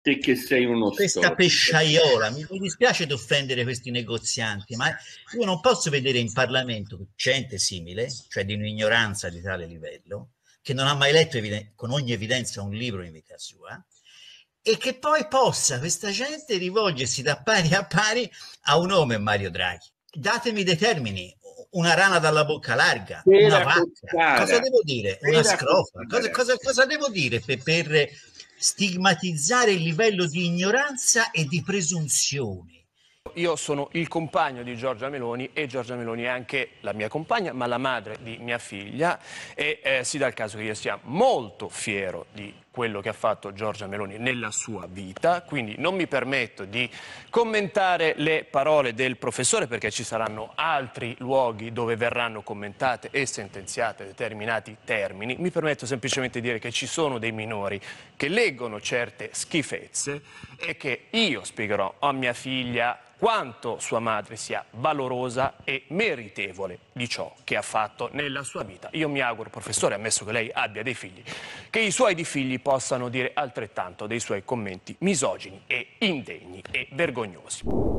te che sei uno questa storto. pesciaiola mi, dispiace di offendere questi negozianti ma io non posso vedere in Parlamento gente simile cioè di un'ignoranza di tale livello che non ha mai letto eviden- con ogni evidenza un libro in vita sua e che poi possa questa gente rivolgersi da pari a pari a un nome Mario Draghi datemi dei termini una rana dalla bocca larga, Pera una vacca, cosa devo dire? una scrofa, cosa, cosa, cosa, devo dire per, per stigmatizzare il livello di ignoranza e di presunzione. Io sono il compagno di Giorgia Meloni e Giorgia Meloni è anche la mia compagna, ma la madre di mia figlia e eh, si dà il caso che io sia molto fiero di quello che ha fatto Giorgia Meloni nella sua vita, quindi non mi permetto di commentare le parole del professore perché ci saranno altri luoghi dove verranno commentate e sentenziate determinati termini, mi permetto semplicemente di dire che ci sono dei minori che leggono certe schifezze e che io spiegherò a mia figlia quanto sua madre sia valorosa e meritevole di ciò che ha fatto nella sua vita. Io mi auguro, professore, ammesso che lei abbia dei figli, che i suoi di figli possano dire altrettanto dei suoi commenti misogini e indegni e vergognosi.